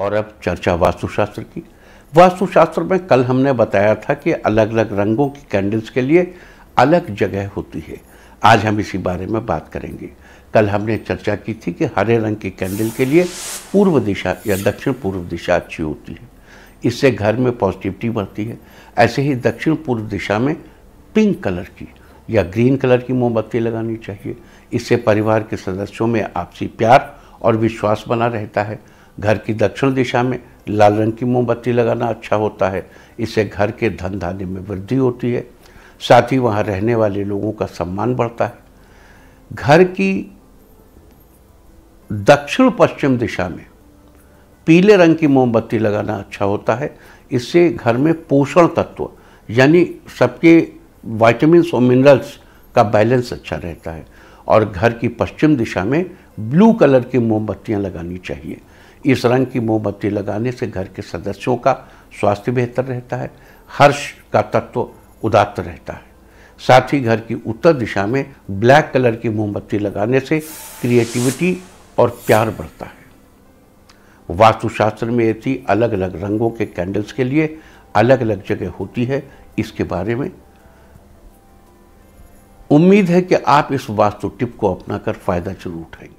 और अब चर्चा वास्तुशास्त्र की वास्तुशास्त्र में कल हमने बताया था कि अलग अलग रंगों की कैंडल्स के लिए अलग जगह होती है आज हम इसी बारे में बात करेंगे कल हमने चर्चा की थी कि हरे रंग की कैंडल के लिए पूर्व दिशा या दक्षिण पूर्व दिशा अच्छी होती है इससे घर में पॉजिटिविटी बढ़ती है ऐसे ही दक्षिण पूर्व दिशा में पिंक कलर की या ग्रीन कलर की मोमबत्ती लगानी चाहिए इससे परिवार के सदस्यों में आपसी प्यार और विश्वास बना रहता है घर की दक्षिण दिशा में लाल रंग की मोमबत्ती लगाना अच्छा होता है इससे घर के धन धान्य में वृद्धि होती है साथ ही वहाँ रहने वाले लोगों का सम्मान बढ़ता है घर की दक्षिण पश्चिम दिशा में पीले रंग की मोमबत्ती लगाना अच्छा होता है इससे घर में पोषण तत्व यानी सबके वाइटमिन्स और मिनरल्स का बैलेंस अच्छा रहता है और घर की पश्चिम दिशा में ब्लू कलर की मोमबत्तियाँ लगानी चाहिए इस रंग की मोमबत्ती लगाने से घर के सदस्यों का स्वास्थ्य बेहतर रहता है हर्ष का तत्व उदात्त रहता है साथ ही घर की उत्तर दिशा में ब्लैक कलर की मोमबत्ती लगाने से क्रिएटिविटी और प्यार बढ़ता है वास्तुशास्त्र में ऐसी अलग अलग रंगों के कैंडल्स के लिए अलग अलग जगह होती है इसके बारे में उम्मीद है कि आप इस वास्तु टिप को अपनाकर फ़ायदा जरूर उठाएंगे